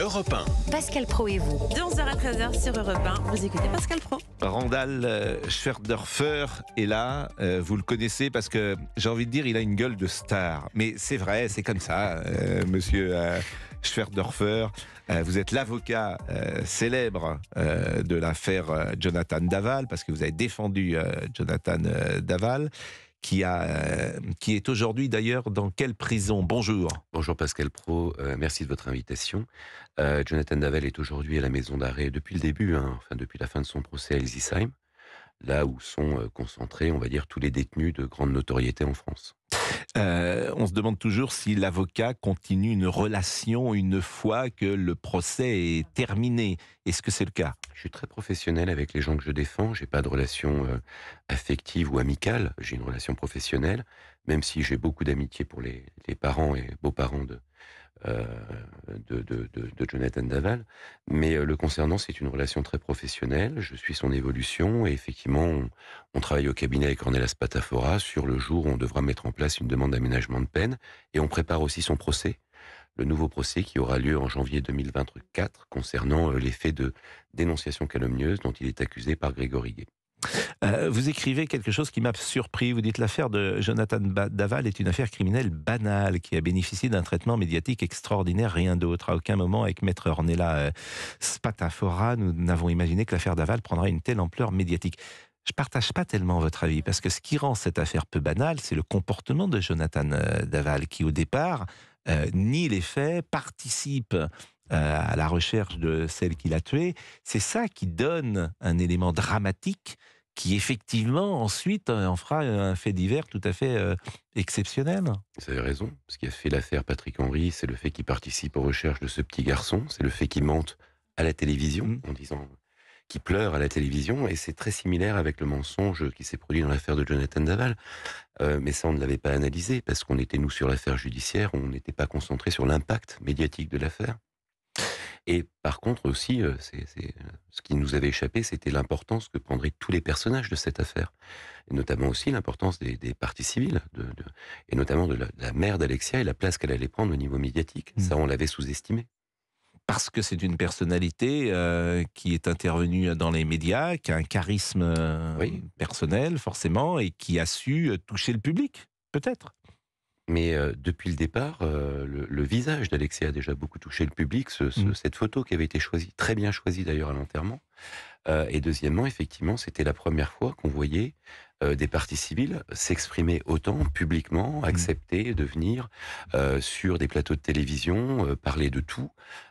Europe 1. Pascal Pro et vous. De 11h à 13h sur Europe 1, vous écoutez Pascal Pro. Randall euh, Schwerdorfer est là, euh, vous le connaissez parce que j'ai envie de dire il a une gueule de star. Mais c'est vrai, c'est comme ça, euh, monsieur Schwerdorfer. vous êtes l'avocat célèbre de l'affaire Jonathan Daval parce que vous avez défendu Jonathan Daval qui, a, euh, qui est aujourd'hui d'ailleurs dans quelle prison Bonjour. Bonjour Pascal Pro, euh, merci de votre invitation. Euh, Jonathan Davel est aujourd'hui à la maison d'arrêt depuis le début, hein, enfin depuis la fin de son procès à Elsisheim, là où sont concentrés, on va dire, tous les détenus de grande notoriété en France. on se demande toujours si l'avocat continue une relation une fois que le procès est terminé. Est-ce que c'est le cas je suis très professionnel avec les gens que je défends. J'ai pas de relation euh, affective ou amicale. J'ai une relation professionnelle, même si j'ai beaucoup d'amitié pour les, parents et beaux-parents euh, de, de, Jonathan Daval. Mais euh, le concernant, c'est une relation très professionnelle. Je suis son évolution et effectivement, on, travaille au cabinet avec Cornelas Patafora sur le jour où on devra mettre en place une demande d'aménagement de peine et on prépare aussi son procès le nouveau procès qui aura lieu en janvier 2024 concernant euh, les faits de dénonciation calomnieuse dont il est accusé par Grégory Gay. Euh, vous écrivez quelque chose qui m'a surpris. Vous dites l'affaire de Jonathan Daval est une affaire criminelle banale qui a bénéficié d'un traitement médiatique extraordinaire, rien d'autre. À aucun moment, avec Maître Ornella euh, Spatafora, nous n'avons imaginé que l'affaire Daval prendrait une telle ampleur médiatique. Je ne partage pas tellement votre avis parce que ce qui rend cette affaire peu banale, c'est le comportement de Jonathan Daval qui, au départ, euh, ni les faits, participe euh, à la recherche de celle qui l'a tué. C'est ça qui donne un élément dramatique qui effectivement ensuite euh, en fera un fait divers tout à fait exceptionnel. Vous avez raison. Ce qui a fait l'affaire Patrick Henry, c'est le fait qu'il participe aux recherches de ce petit garçon, c'est le fait qu'il mente à la télévision mmh. en disant qui pleure à la télévision, et c'est très similaire avec le mensonge qui s'est produit dans l'affaire de Jonathan Daval. Euh, mais ça, on ne l'avait pas analysé, parce qu'on était, nous, sur l'affaire judiciaire, on n'était pas concentré sur l'impact médiatique de l'affaire. Et par contre aussi, euh, c'est, euh, ce qui nous avait échappé, c'était l'importance que prendraient tous les personnages de cette affaire, et notamment aussi l'importance des, des parties civiles, et notamment de la, mère d'Alexia et la place qu'elle allait prendre au niveau médiatique. Mmh. Ça, on l'avait sous-estimé parce que c'est une personnalité euh, qui est intervenue dans les médias, qui a un charisme euh, personnel forcément et qui a su toucher le public, peut-être. Mais euh, depuis le départ, euh, le, visage d'Alexia a déjà beaucoup touché le public. Mm. Cette photo qui avait été choisie, très bien choisie d'ailleurs à l'enterrement. Euh, et deuxièmement, effectivement, c'était la première fois qu'on voyait des partis civils s'exprimer autant publiquement, mm. accepter de venir sur des plateaux de télévision, parler de tout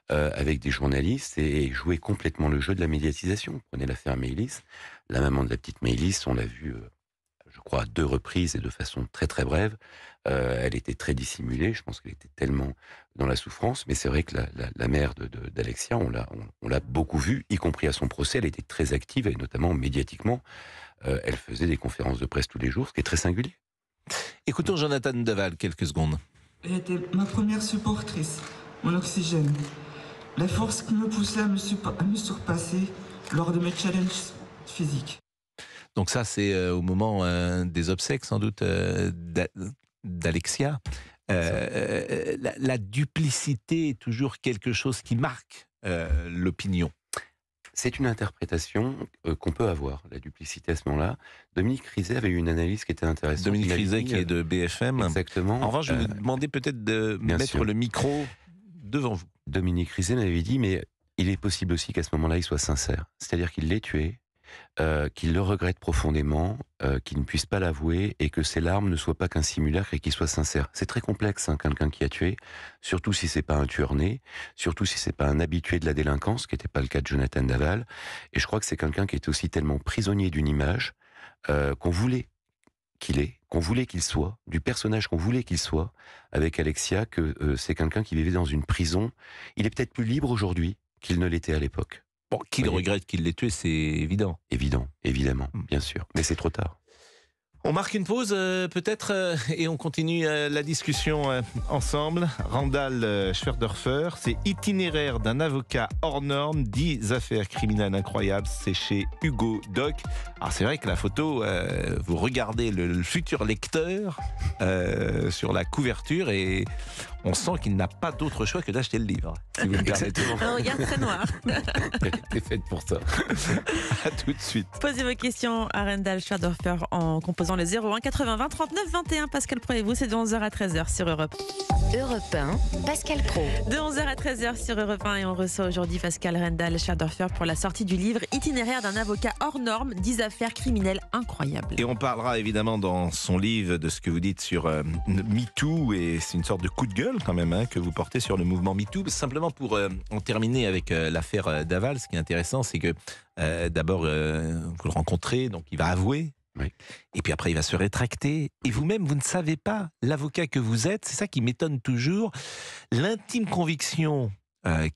avec des journalistes et, jouer complètement le jeu de la médiatisation. Prenez l'affaire Maylis, la maman de la petite Maylis, on l'a vu crois, deux reprises et de façon très très brève. Euh, elle était très dissimulée, je pense qu'elle était tellement dans la souffrance, mais c'est vrai que la, mère d'Alexia, on l'a beaucoup vue, y compris à son procès, elle était très active, et notamment médiatiquement. Euh, elle faisait des conférences de presse tous les jours, ce qui est très singulier. Écoutons Jonathan Daval quelques secondes. Elle était ma première supportrice, mon oxygène. La force qui me poussait à me surpasser lors de mes challenges physiques. Donc ça, c'est euh, au moment euh, des obsèques, sans doute, euh, d'Alexia. La, duplicité est toujours quelque chose qui marque l'opinion. C'est une interprétation qu'on peut avoir, la duplicité à ce moment-là. Dominique Rizet avait eu une analyse qui était intéressante. Dominique Rizet qui est de BFM. Exactement. En revanche, je vous demander peut-être de mettre le micro devant vous. Dominique Rizet m'avait dit, mais il est possible aussi qu'à ce moment-là, il soit sincère. C'est-à-dire qu'il l'ait tué, euh, qu'il le regrette profondément, euh, qu'il ne puisse pas l'avouer et que ses larmes ne soient pas qu'un simulacre et qu'il soit sincère. C'est très complexe, hein, quelqu'un qui a tué, surtout si c'est pas un tueur né, surtout si c'est pas un habitué de la délinquance, qui n'était pas le cas de Jonathan Daval. Et je crois que c'est quelqu'un qui est aussi tellement prisonnier d'une image euh, qu'on voulait qu'il est, qu'on voulait qu'il soit, du personnage qu'on voulait qu'il soit, avec Alexia, que c'est quelqu'un qui vivait dans une prison. Il est peut-être plus libre aujourd'hui qu'il ne l'était à l'époque qu'il regrette qu'il l'ait tué, c'est évident. Évident, évidemment, hmm. bien sûr. Mais c'est trop tard. On marque une pause euh, peut-être euh, et on continue euh, la discussion ensemble. Randall Schwerderfer, c'est itinéraire d'un avocat hors norme, 10 affaires criminelles incroyables, c'est chez Hugo Doc. Alors ah, c'est vrai que la photo, vous regardez le futur lecteur sur la couverture et on sent qu'il n'a pas d'autre choix que d'acheter le livre. Si vous permettez. très noir. C'est faite pour ça. à tout de suite. Posez vos questions à Rendal Schadorfer en composant le 01 80 20 39 21. Pascal Pro et vous, c'est de 11h à 13h sur Europe. Europe 1, Pascal Pro. De 11h à 13h sur Europe 1 et on reçoit aujourd'hui Pascal Rendal Schadorfer pour la sortie du livre Itinéraire d'un avocat hors norme, 10 affaires criminelles incroyables. Et on parlera évidemment dans son livre de ce que vous dites sur euh, MeToo et c'est une sorte de coup de gueule quand même hein, que vous portez sur le mouvement MeToo. Simplement pour euh, en terminer avec euh, l'affaire euh, Daval, ce qui est intéressant, c'est que d'abord, vous le rencontrez, donc il va avouer. Et puis après, il va se rétracter. Et vous-même, vous ne savez pas, l'avocat que vous êtes, c'est ça qui m'étonne toujours, l'intime conviction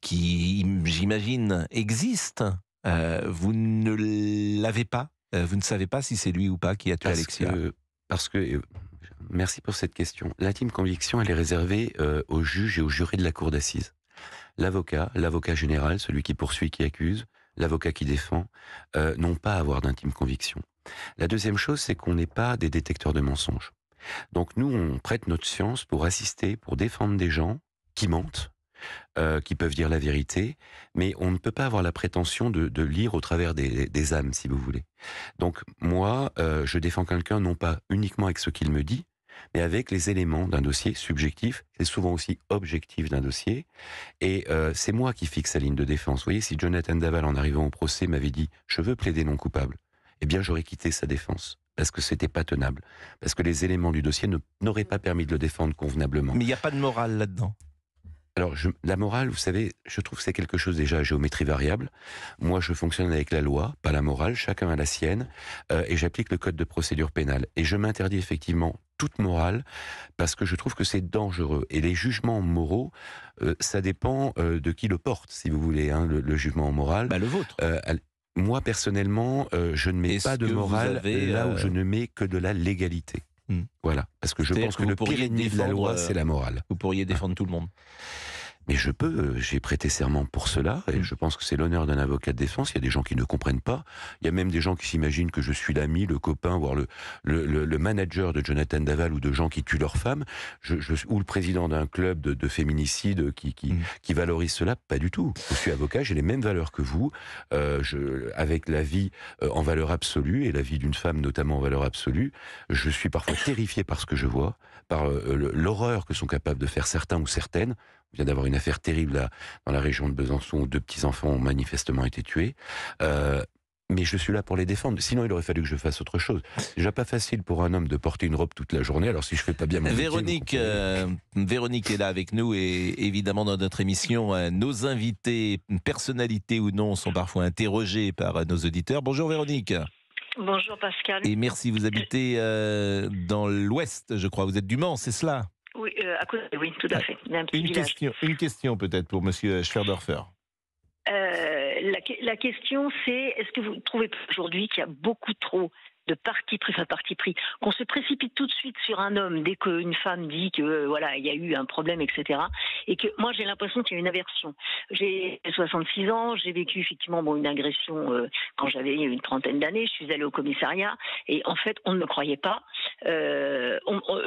qui, j'imagine, existe, vous ne l'avez pas. vous ne savez pas si c'est lui ou pas qui a tué parce Alexia. parce que Merci pour cette question. L'intime conviction, elle est réservée euh, aux juges et aux jurés de la cour d'assises. L'avocat, l'avocat général, celui qui poursuit, qui accuse, l'avocat qui défend, euh, n'ont pas à avoir d'intime conviction. La deuxième chose, c'est qu'on n'est pas des détecteurs de mensonges. Donc nous, on prête notre science pour assister, pour défendre des gens qui mentent, euh, qui peuvent dire la vérité, mais on ne peut pas avoir la prétention de, lire au travers des, âmes, si vous voulez. Donc moi, je défends quelqu'un non pas uniquement avec ce qu'il me dit, mais avec les éléments d'un dossier subjectif, c'est souvent aussi objectif d'un dossier. Et euh, c'est moi qui fixe sa ligne de défense. Vous voyez, si Jonathan Daval, en arrivant au procès, m'avait dit « je veux plaider non coupable », eh bien j'aurais quitté sa défense parce que c'était pas tenable, parce que les éléments du dossier n'auraient pas permis de le défendre convenablement. Mais il n'y a pas de morale là-dedans. Alors, la morale, vous savez, je trouve que c'est quelque chose déjà à géométrie variable. Moi, je fonctionne avec la loi, pas la morale, chacun a la sienne, euh, et j'applique le code de procédure pénale. Et je m'interdis effectivement toute morale, parce que je trouve que c'est dangereux. Et les jugements moraux, euh, ça dépend euh, de qui le porte, si vous voulez, hein, le, jugement moral. Bah, le vôtre. moi, personnellement, je ne mets pas de morale là où je ne mets que de la légalité. Mmh. Voilà, parce que je pense que le pire ennemi de la loi, euh, c'est la morale. Vous pourriez défendre tout le monde. Mais je peux, euh, j'ai prêté serment pour cela, et mm. je pense que c'est l'honneur d'un avocat de défense. Il y a des gens qui ne comprennent pas. Il y a même des gens qui s'imaginent que je suis l'ami, le copain, voire le, le, manager de Jonathan Daval ou de gens qui tuent leur femme, je, ou le président d'un club de, de féminicide qui, mm. qui, valorise cela. Pas du tout. Je suis avocat, j'ai les mêmes valeurs que vous, euh, avec la vie euh, en valeur absolue, et la vie d'une femme notamment en valeur absolue. Je suis parfois terrifié par ce que je vois par euh, euh, l'horreur que sont capables de faire certains ou certaines. On vient d'avoir une affaire terrible dans la région de Besançon où deux petits-enfants ont manifestement été tués. Euh, mais je suis là pour les défendre. Sinon, il aurait fallu que je fasse autre chose. C'est déjà pas facile pour un homme de porter une robe toute la journée. Alors, si je fais pas bien mon Véronique, Véronique est là avec nous et évidemment dans notre émission, nos invités, personnalités ou non, sont parfois interrogés par nos auditeurs. Bonjour Véronique. Bonjour Pascal. Et merci, vous habitez euh, dans l'ouest, je crois. Vous êtes du Mans, c'est cela Oui, euh, à oui, tout à fait. une, question, peut-être pour Monsieur Schwerdorfer. Euh, la, la, question, c'est est-ce que vous trouvez aujourd'hui qu'il y a beaucoup trop de parti pris, à parti pris, qu'on se précipite tout de suite sur un homme dès qu'une femme dit que euh, voilà il y a eu un problème, etc. Et que moi j'ai l'impression qu'il y a une aversion. J'ai 66 ans, j'ai vécu effectivement bon une agression euh, quand j'avais une trentaine d'années. Je suis allée au commissariat et en fait on ne me croyait pas. Euh,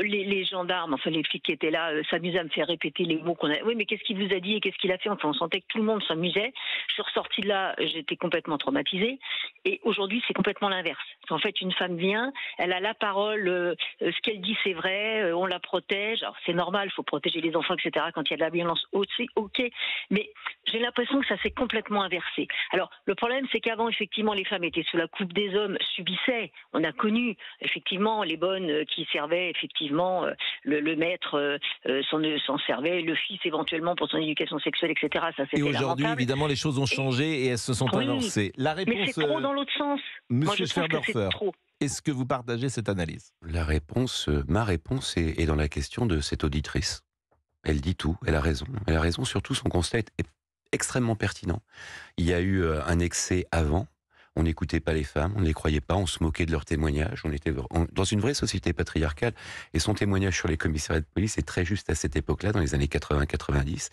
les, gendarmes, enfin les flics qui étaient là, s'amusaient à me faire répéter les mots qu'on a. Oui mais qu'est-ce qu'il vous a dit et qu'est-ce qu'il a fait Enfin on sentait que tout le monde s'amusait. Je suis ressortie de là, j'étais complètement traumatisée. Et aujourd'hui c'est complètement l'inverse. En fait une femme vient, elle a la parole, euh, euh, ce qu'elle dit c'est vrai, euh, on la protège. Alors c'est normal, il faut protéger les enfants, etc. Quand il y a de la violence aussi, ok. Mais j'ai l'impression que ça s'est complètement inversé. Alors le problème c'est qu'avant effectivement les femmes étaient sous la coupe des hommes, subissaient. On a connu effectivement les bonnes qui servaient effectivement le, maître s'en servait, le fils éventuellement pour son éducation sexuelle, etc. Ça Et aujourd'hui évidemment les choses ont changé et, elles se sont oui, La réponse. Mais c'est trop dans l'autre sens. Monsieur Moi, est-ce que vous partagez cette analyse La réponse, euh, ma réponse est, est, dans la question de cette auditrice. Elle dit tout, elle a raison. Elle a raison, surtout son constat est extrêmement pertinent. Il y a eu euh, un excès avant, on n'écoutait pas les femmes, on ne les croyait pas, on se moquait de leurs témoignages, on était dans une vraie société patriarcale, et son témoignage sur les commissariats de police est très juste à cette époque-là, dans les années 80-90.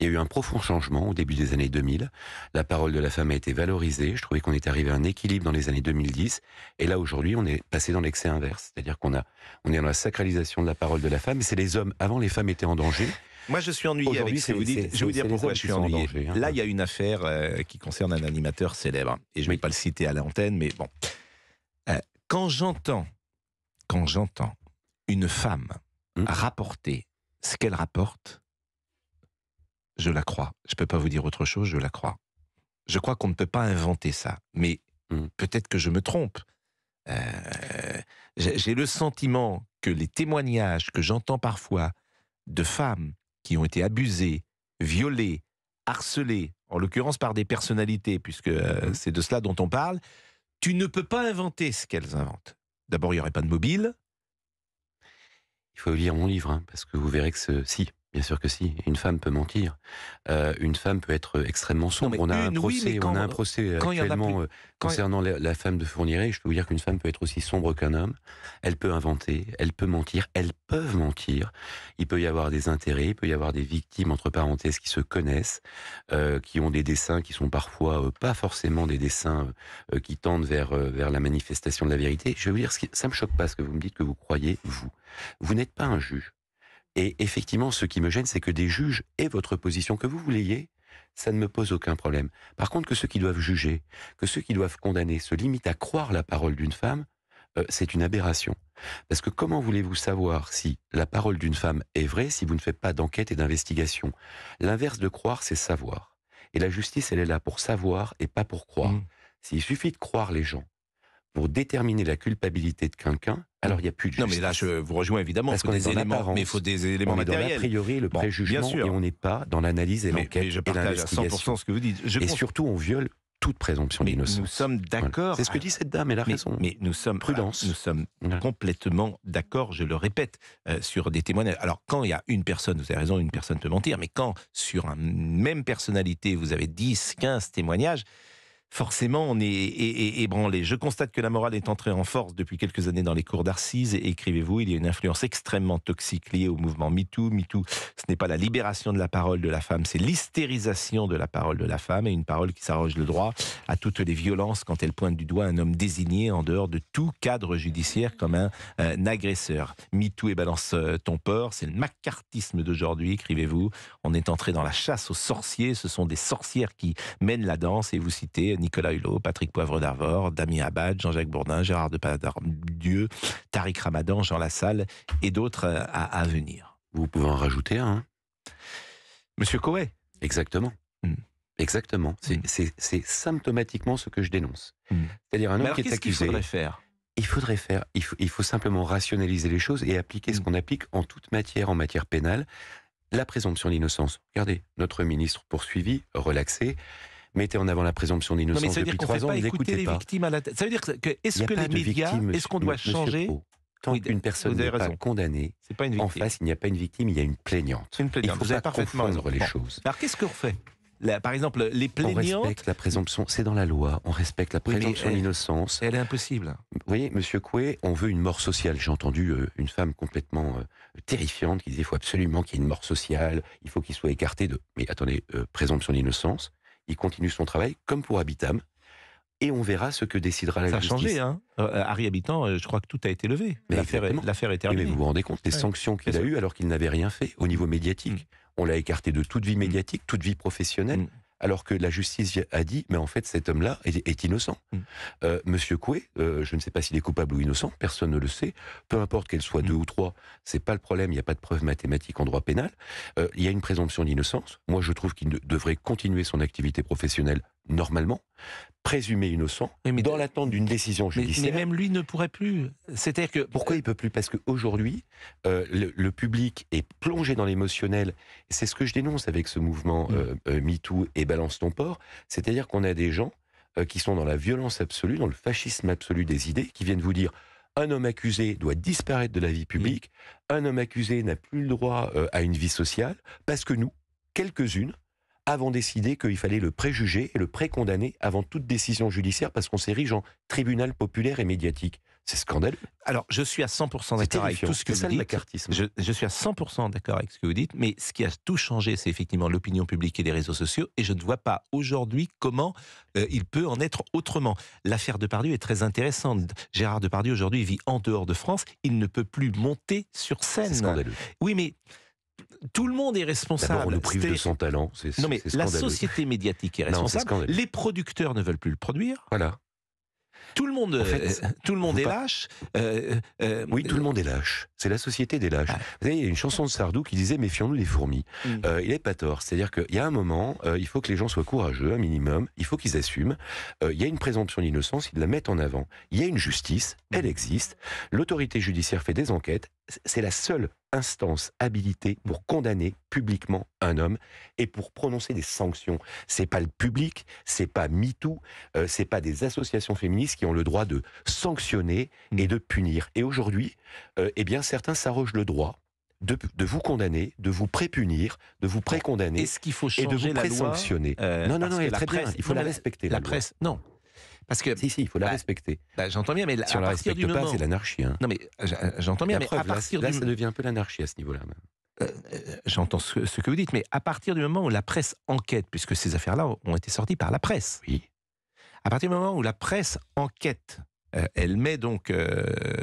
Il y a eu un profond changement au début des années 2000, la parole de la femme a été valorisée, je trouvais qu'on est arrivé à un équilibre dans les années 2010, et là aujourd'hui on est passé dans l'excès inverse, c'est-à-dire qu'on on est dans la sacralisation de la parole de la femme, et c'est les hommes, avant les femmes étaient en danger, moi, je suis ennuyé avec ce vous dites. Je vais vous dire pourquoi je suis ennuyé. Hein. Là, il y a une affaire euh, qui concerne un animateur célèbre. Hein, et je ne vais pas le citer à l'antenne, mais bon. Euh, quand j'entends, quand j'entends une femme hum. rapporter ce qu'elle rapporte, je la crois. Je ne peux pas vous dire autre chose, je la crois. Je crois qu'on ne peut pas inventer ça. Mais hum. peut-être que je me trompe. Euh, j'ai le sentiment que les témoignages que j'entends parfois de femmes qui ont été abusés, violés, harcelés, en l'occurrence par des personnalités, puisque euh, mhm. c'est de cela dont on parle, tu ne peux pas inventer ce qu'elles inventent. D'abord, il n'y aurait pas de mobile. Il faut lire mon livre, hein, parce que vous verrez que ce... si, Bien sûr que si. Une femme peut mentir. Euh, une femme peut être extrêmement sombre. on, a un procès, on, a un procès, actuellement euh, concernant la, femme de Fourniret. Je peux vous dire qu'une femme peut être aussi sombre qu'un homme. Elle peut inventer, elle peut mentir, elles peuvent mentir. Il peut y avoir des intérêts, il peut y avoir des victimes, entre parenthèses, qui se connaissent, euh, qui ont des dessins qui sont parfois pas forcément des dessins qui tendent vers, vers la manifestation de la vérité. Je veux dire, ça me choque pas ce que vous me dites que vous croyez, vous. Vous n'êtes pas un juge. Et effectivement, ce qui me gêne, c'est que des juges aient votre position, que vous vouliez, ça ne me pose aucun problème. Par contre, que ceux qui doivent juger, que ceux qui doivent condamner se limitent à croire la parole d'une femme, euh, c'est une aberration. Parce que comment voulez-vous savoir si la parole d'une femme est vraie si vous ne faites pas d'enquête et d'investigation L'inverse de croire, c'est savoir. Et la justice, elle est là pour savoir et pas pour croire. Mmh. S'il suffit de croire les gens, pour déterminer la culpabilité de quelqu'un, alors il n'y a plus de Non, mais là, je vous rejoins évidemment. Parce qu'on est des éléments, mais il faut des éléments on matériels. a priori, le bon, préjugement, et on n'est pas dans l'analyse et l'enquête. Je partage à 100% ce que vous dites. et surtout, on viole toute présomption d'innocence. Nous sommes d'accord. C'est ce que dit cette dame, elle a raison. Mais nous sommes ah, prudence. nous sommes complètement d'accord. Je le répète euh, sur des témoignages. Alors quand il y a une personne, vous avez raison, une personne peut mentir, mais quand sur une même personnalité vous avez 10, 15 témoignages, forcément, on est ébranlé. Je constate que la morale est entrée en force depuis quelques années dans les cours d'arcises. Et écrivez-vous, il y a une influence extrêmement toxique liée au mouvement MeToo. MeToo, ce n'est pas la libération de la parole de la femme, c'est l'hystérisation de la parole de la femme et une parole qui s'arroge le droit à toutes les violences quand elle pointe du doigt un homme désigné en dehors de tout cadre judiciaire comme un, agresseur. MeToo et balance euh, ton porc, c'est le macartisme d'aujourd'hui, écrivez-vous. On est entré dans la chasse aux sorciers, ce sont des sorcières qui mènent la danse et vous citez Nicolas Hulot, Patrick Poivre d'Arvor, Damien Abad, Jean-Jacques Bourdin, Gérard Depardieu, Tariq Ramadan, Jean Lassalle et d'autres euh, à, venir. Vous pouvez en rajouter un. Hein. Monsieur Coé. Exactement. Hmm. Exactement. Hmm. C'est symptomatiquement ce que je dénonce. Hmm. C'est-à-dire un homme qui est, accusé. il faudrait faire il faudrait faire, il faut, simplement rationaliser les choses et appliquer ce qu'on applique en toute matière, en matière pénale. La présomption d'innocence. Regardez, notre ministre poursuivi, relaxé, mettez en avant la présomption d'innocence depuis trois ans, vous n'écoutez pas. Victimes la ça veut dire que est-ce que les médias, est-ce qu'on doit changer quand une personne n'est pas condamnée, pas une en face, il n'y a pas une victime, il y a une plaignante. Une plaignante. Il faut pas parfaitement confondre les choses. Alors qu'est-ce qu'on fait par exemple, les plaignantes... On respecte la présomption, c'est dans la loi, on respecte la présomption d'innocence. Elle, est impossible. Vous voyez, Monsieur Coué, on veut une mort sociale. J'ai entendu euh, une femme complètement euh, terrifiante qui disait il faut absolument qu'il y ait une mort sociale, il faut qu'il soit écarté de... Mais attendez, euh, présomption d'innocence, il continue son travail, comme pour Habitam, et on verra ce que décidera la justice. Ça a changé, hein euh, Harry Habitant, euh, je crois que tout a été levé. L'affaire est, terminée. mais vous vous rendez compte des sanctions qu'il a eues alors qu'il n'avait rien fait au niveau médiatique. Mm. On l'a écarté de toute vie mm. médiatique, toute vie professionnelle. Mm alors que la justice a dit, mais en fait, cet homme-là est, innocent. Mm. Euh, Monsieur Coué, euh, je ne sais pas s'il est coupable ou innocent, personne ne le sait. Peu importe qu'elle soit mm. deux ou trois, c'est pas le problème. Il n'y a pas de preuve mathématique en droit pénal. Euh, il y a une présomption d'innocence. Moi, je trouve qu'il devrait continuer son activité professionnelle normalement, présumé innocent, dans l'attente d'une décision judiciaire. Mais, même lui ne pourrait plus. C'est-à-dire que pourquoi euh, il peut plus Parce qu'aujourd'hui, euh, le, public est plongé dans l'émotionnel. C'est ce que je dénonce avec ce mouvement mm. euh, #MeToo et Balance ton port. C'est-à-dire qu'on a des gens qui sont dans la violence absolue, dans le fascisme absolu des idées, qui viennent vous dire un homme accusé doit disparaître de la vie publique, mm. un homme accusé n'a plus le droit à une vie sociale, parce que nous, quelques-unes, avant décider qu'il fallait le préjuger et le précondamner avant toute décision judiciaire parce qu'on s'érige en tribunal populaire et médiatique. C'est scandaleux. Alors, je suis à 100% d'accord avec tout ce que vous dites. Je, je, suis à 100% d'accord avec ce que vous dites, mais ce qui a tout changé, c'est effectivement l'opinion publique et les réseaux sociaux, et je ne vois pas aujourd'hui comment euh, il peut en être autrement. L'affaire Depardieu est très intéressante. Gérard Depardieu, aujourd'hui, vit en dehors de France. Il ne peut plus monter sur scène. C'est scandaleux. Oui, mais tout le monde est responsable. on nous prive de son talent. C'est, non mais la société médiatique est responsable. les producteurs ne veulent plus le produire. Voilà. Tout le monde, euh, tout le monde est lâche. Euh, euh, oui, tout le monde est lâche. C'est la société des lâches. Ah. Vous savez, il y a une chanson de Sardou qui disait Méfions-nous des fourmis. Mm. il n'est pas tort. C'est-à-dire qu'il y a un moment, il faut que les gens soient courageux, un minimum. Il faut qu'ils assument. il y a une présomption d'innocence, ils la mettent en avant. Il y a une justice, elle mm. existe. L'autorité judiciaire fait des enquêtes, c'est la seule instance habilitée pour condamner publiquement un homme et pour prononcer des sanctions. C'est pas le public, c'est pas MeToo, euh, c'est pas des associations féministes qui ont le droit de sanctionner mm. et de punir. Et aujourd'hui, euh, eh bien, certains s'arrogent le droit de, vous condamner, de vous prépunir, de vous précondamner. et de vous pré-sanctionner. Euh, non, non, non, Il faut la respecter. La, presse, non. Parce que si si, il faut la bah, respecter. Bah, j'entends bien, mais la, si on la respecte pas, c'est l'anarchie. Hein. Non mais euh, euh, j'entends bien, mais à partir là, là, ça devient un peu l'anarchie à ce niveau-là. Euh, j'entends ce, que vous dites, mais à partir du moment où la presse enquête, puisque ces affaires-là ont été sorties par la presse, oui. À partir du moment où la presse enquête, elle met donc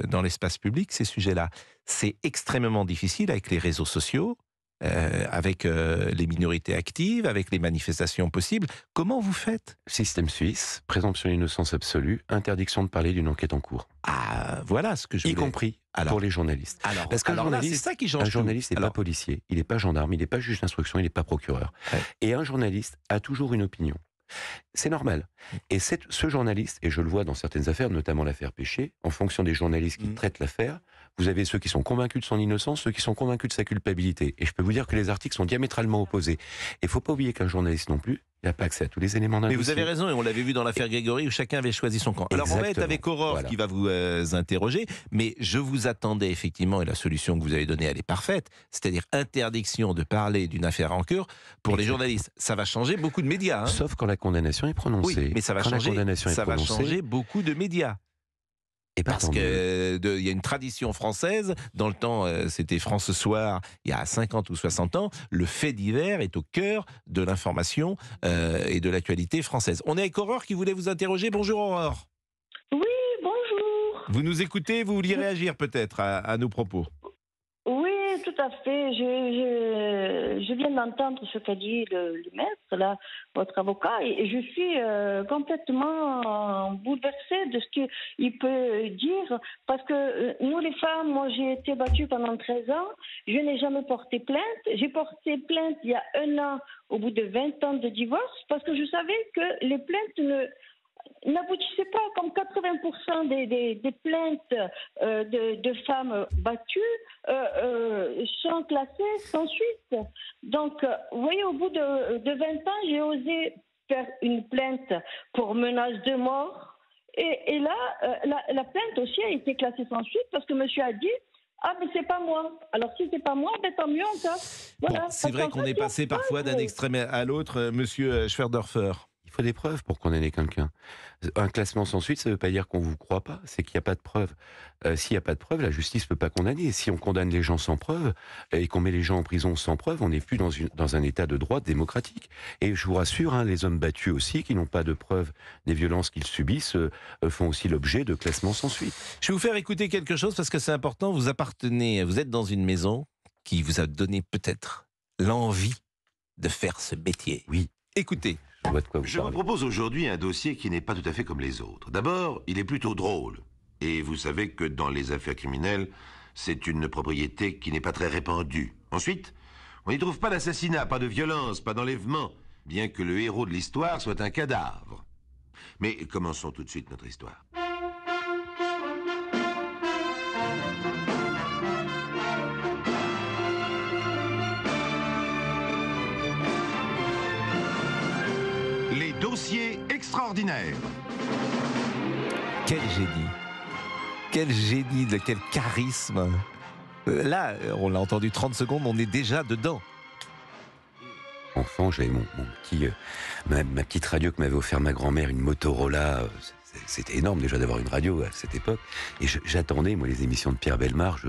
dans l'espace public ces sujets-là. C'est extrêmement difficile avec les réseaux sociaux, euh, avec euh, les minorités actives, avec les manifestations possibles. Comment vous faites Système suisse, présomption d'innocence absolue, interdiction de parler d'une enquête en cours. Ah, voilà ce que je Y compris pour les journalistes. Parce que c'est ça qui change. Un journaliste n'est pas policier, il n'est pas gendarme, il n'est pas juge d'instruction, il n'est pas procureur. Et un journaliste a toujours une opinion. C'est normal. Et ce journaliste, et je le vois dans certaines affaires, notamment l'affaire Péché, en fonction des journalistes qui mm. traitent l'affaire, vous avez ceux qui sont convaincus de son innocence, ceux qui sont convaincus de sa culpabilité. Et je peux vous dire que les articles sont diamétralement opposés. Et faut pas oublier qu'un journaliste non plus, il n'a pas accès à tous les éléments d'un Mais vous avez raison, et on l'avait vu dans l'affaire Grégory, où chacun avait choisi son camp. Alors on va être avec Aurore qui va vous euh, interroger, mais je vous attendais effectivement, et la solution que vous avez donnée, elle est parfaite, c'est-à-dire interdiction de parler d'une affaire en cure pour les journalistes. Ça va changer beaucoup de médias. Hein. Sauf quand la condamnation est prononcée. Oui, mais ça va changer beaucoup de médias. Et parce qu'il il y a une tradition française, dans le temps euh, c'était France Soir, il y a 50 ou 60 ans, le fait divers est au cœur de l'information euh, et de l'actualité française. On est avec Aurore qui voulait vous interroger. Bonjour Aurore. Oui, bonjour. Vous nous écoutez, vous vouliez réagir peut-être à nos propos fait. Je, je, viens d'entendre ce qu'a dit le, maître, là, votre avocat, et je suis euh, complètement euh, bouleversée de ce qu'il peut dire, parce que euh, nous, les femmes, moi, j'ai été battue pendant 13 ans, je n'ai jamais porté plainte. J'ai porté plainte il y a un an, au bout de 20 ans de divorce, parce que je savais que les plaintes ne n'aboutissait pas, comme 80% des, des, plaintes euh, de, femmes battues euh, euh, sont classées sans suite. Donc, vous voyez, au bout de, 20 ans, j'ai osé faire une plainte pour menace de mort. Et, là, la, plainte aussi a été classée sans suite parce que monsieur a dit ah, mais c'est pas moi. Alors, si c'est pas moi, ben, tant mieux encore. Voilà. c'est vrai qu'on est passé parfois d'un extrême à l'autre, monsieur Schwerdorfer. Il faut des preuves pour condamner quelqu'un. Un classement sans suite, ça ne veut pas dire qu'on vous croit pas, c'est qu'il n'y a pas de preuves. Euh, s'il n'y a pas de preuves, la justice ne peut pas condamner. Et si on condamne les gens sans preuves et qu'on met les gens en prison sans preuves, on n'est plus dans, un état de droit démocratique. Et je vous rassure, hein, les hommes battus aussi, qui n'ont pas de preuves des violences qu'ils subissent, euh, font aussi l'objet de classements sans suite. Je vais vous faire écouter quelque chose parce que c'est important. Vous appartenez, vous êtes dans une maison qui vous a donné peut-être l'envie de faire ce métier. Oui. Écoutez. Je vous propose aujourd'hui un dossier qui n'est pas tout à fait comme les autres. D'abord, il est plutôt drôle. Et vous savez que dans les affaires criminelles, c'est une propriété qui n'est pas très répandue. Ensuite, on n'y trouve pas d'assassinat, pas de violence, pas d'enlèvement, bien que le héros de l'histoire soit un cadavre. Mais commençons tout de suite notre histoire. dossiers extraordinaires. Quel génie. Quel génie, de quel charisme. Euh, là, euh, on l'a entendu 30 secondes, on est déjà dedans. Enfant, j'avais mon, petit, euh, ma, petite radio que m'avait offert ma grand-mère, une Motorola c'était énorme déjà d'avoir une radio à cette époque. Et j'attendais, moi, les émissions de Pierre Belmar.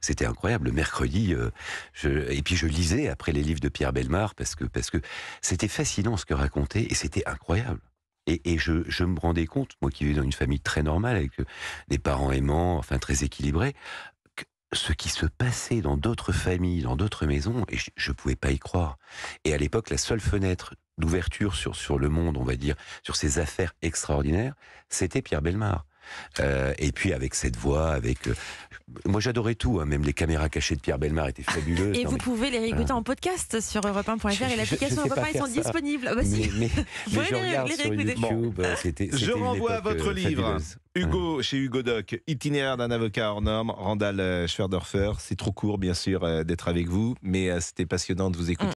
c'était incroyable. Le mercredi, euh, et puis je lisais après les livres de Pierre Belmar parce que parce que c'était fascinant ce que racontait et c'était incroyable. Et, je, me rendais compte, moi qui vivais dans une famille très normale, avec euh, des parents aimants, enfin très équilibrés, ce qui se passait dans d'autres familles, dans d'autres maisons, et je ne pouvais pas y croire. Et à l'époque, la seule fenêtre d'ouverture sur, le monde, on va dire, sur ces affaires extraordinaires, c'était Pierre Belmar. Euh, et puis avec cette voix, avec euh, moi j'adorais tout, hein, même les caméras cachées de Pierre Belmar étaient fabuleuses. et vous pouvez les réécouter en podcast sur europe1.fr et l'application Europe 1 ils sont disponibles. je regarde c'était, Je renvoie à euh, votre livre. Hugo, mmh. chez Hugo Doc, itinéraire d'un avocat hors norme, Randall euh, Schwerdorfer. C'est trop court, bien sûr, euh, d'être avec vous, mais euh, c'était passionnant de vous écouter. Mmh.